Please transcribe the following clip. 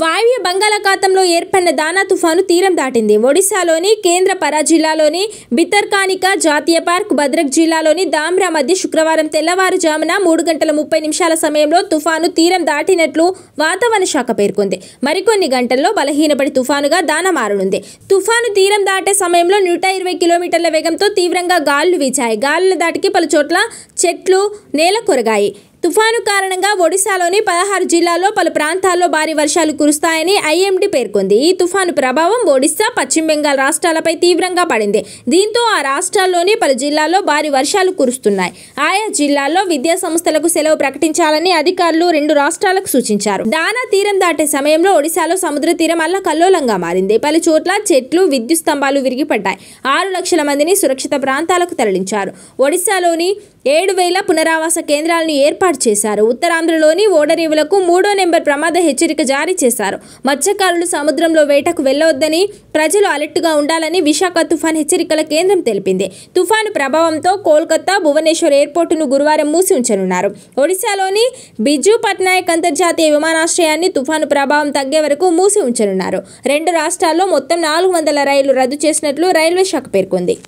వాయువ్య బంగాళాఖాతంలో ఏర్పడిన దానా తుఫాను తీరం దాటింది ఒడిశాలోని కేంద్రపరా జిల్లాలోని బితర్కానిక జాతీయ పార్క్ భద్రక్ జిల్లాలోని దామ్రా మధ్య శుక్రవారం తెల్లవారుజామున మూడు గంటల ముప్పై నిమిషాల సమయంలో తుఫాను తీరం దాటినట్లు వాతావరణ శాఖ పేర్కొంది మరికొన్ని గంటల్లో బలహీనపడి తుఫానుగా దాన మారనుంది తుఫాను తీరం దాటే సమయంలో నూట ఇరవై కిలోమీటర్ల వేగంతో తీవ్రంగా గాలులు వీచాయి గాలుల దాటికి పలు చోట్ల చెట్లు నేల కొరగాయి తుఫాను కారణంగా ఒడిశాలోని పదహారు జిల్లాల్లో పలు ప్రాంతాల్లో భారీ వర్షాలు కురుస్తాయని ఐఎండి పేర్కొంది ఈ తుఫాను ప్రభావం ఒడిశా పశ్చిమ బెంగాల్ రాష్ట్రాలపై తీవ్రంగా పడింది దీంతో ఆ రాష్ట్రాల్లోని పలు జిల్లాల్లో భారీ వర్షాలు కురుస్తున్నాయి ఆయా జిల్లాల్లో విద్యా సంస్థలకు సెలవు ప్రకటించాలని అధికారులు రెండు రాష్ట్రాలకు సూచించారు దానా తీరం దాటే సమయంలో ఒడిశాలో సముద్ర తీరం అల్ల కల్లోలంగా మారింది పలు చోట్ల చెట్లు విద్యుత్ స్తంభాలు విరిగిపడ్డాయి ఆరు లక్షల మందిని సురక్షిత ప్రాంతాలకు తరలించారు ఒడిశాలోని ఏడు వేల పునరావాస కేంద్రాలను ఏర్పాటు చేశారు ఉత్తరాంధ్రలోని ఓడరేవులకు మూడో నెంబర్ ప్రమాద హెచ్చరిక జారీ చేశారు మత్స్యకారులు సముద్రంలో వేటకు వెళ్లవద్దని ప్రజలు అలర్ట్గా ఉండాలని విశాఖ తుఫాన్ హెచ్చరికల కేంద్రం తెలిపింది తుఫాను ప్రభావంతో కోల్కతా భువనేశ్వర్ ఎయిర్పోర్టును గురువారం మూసి ఉంచనున్నారు ఒడిశాలోని బిజు పట్నాయక్ అంతర్జాతీయ విమానాశ్రయాన్ని తుఫాను ప్రభావం తగ్గే వరకు మూసి ఉంచనున్నారు రెండు రాష్ట్రాల్లో మొత్తం నాలుగు వందల రైళ్లు రద్దు చేసినట్లు రైల్వే శాఖ పేర్కొంది